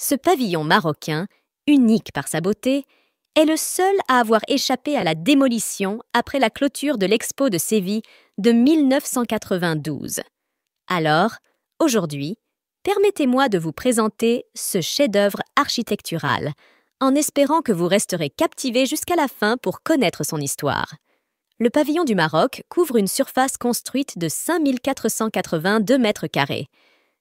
Ce pavillon marocain, unique par sa beauté, est le seul à avoir échappé à la démolition après la clôture de l'Expo de Séville de 1992. Alors, aujourd'hui, permettez-moi de vous présenter ce chef-d'œuvre architectural, en espérant que vous resterez captivés jusqu'à la fin pour connaître son histoire. Le pavillon du Maroc couvre une surface construite de 5482 mètres carrés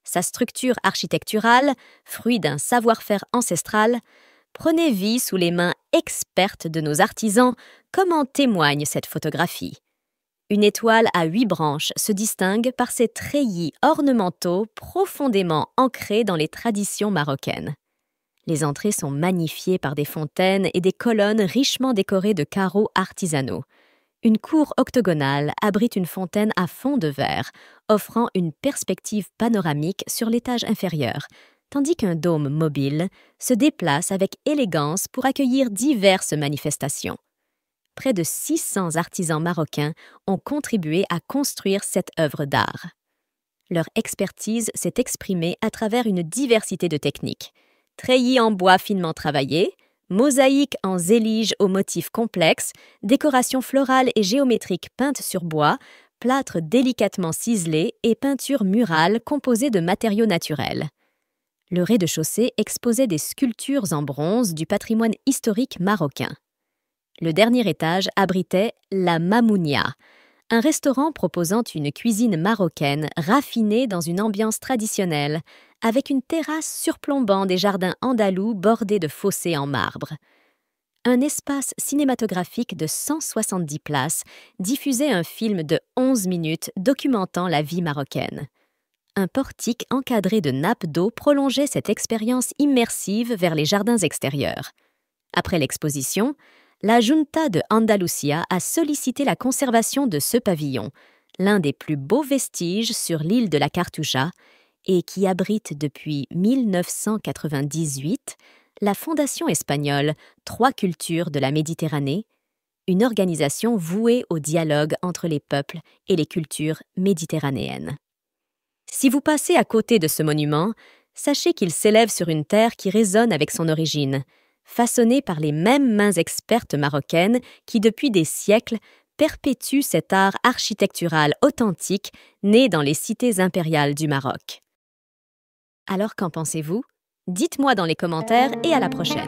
sa structure architecturale, fruit d'un savoir-faire ancestral, prenait vie sous les mains expertes de nos artisans, comme en témoigne cette photographie. Une étoile à huit branches se distingue par ses treillis ornementaux profondément ancrés dans les traditions marocaines. Les entrées sont magnifiées par des fontaines et des colonnes richement décorées de carreaux artisanaux. Une cour octogonale abrite une fontaine à fond de verre, offrant une perspective panoramique sur l'étage inférieur, tandis qu'un dôme mobile se déplace avec élégance pour accueillir diverses manifestations. Près de 600 artisans marocains ont contribué à construire cette œuvre d'art. Leur expertise s'est exprimée à travers une diversité de techniques. Treillis en bois finement travaillé mosaïques en zélige aux motifs complexes, décorations florales et géométriques peintes sur bois, plâtre délicatement ciselé et peinture murale composée de matériaux naturels. Le rez-de-chaussée exposait des sculptures en bronze du patrimoine historique marocain. Le dernier étage abritait la Mamounia, un restaurant proposant une cuisine marocaine raffinée dans une ambiance traditionnelle, avec une terrasse surplombant des jardins andalous bordés de fossés en marbre. Un espace cinématographique de 170 places diffusait un film de 11 minutes documentant la vie marocaine. Un portique encadré de nappes d'eau prolongeait cette expérience immersive vers les jardins extérieurs. Après l'exposition, la Junta de Andalusia a sollicité la conservation de ce pavillon, l'un des plus beaux vestiges sur l'île de la Cartuja, et qui abrite depuis 1998 la Fondation espagnole Trois Cultures de la Méditerranée, une organisation vouée au dialogue entre les peuples et les cultures méditerranéennes. Si vous passez à côté de ce monument, sachez qu'il s'élève sur une terre qui résonne avec son origine, façonnée par les mêmes mains expertes marocaines qui, depuis des siècles, perpétuent cet art architectural authentique né dans les cités impériales du Maroc. Alors qu'en pensez-vous Dites-moi dans les commentaires et à la prochaine.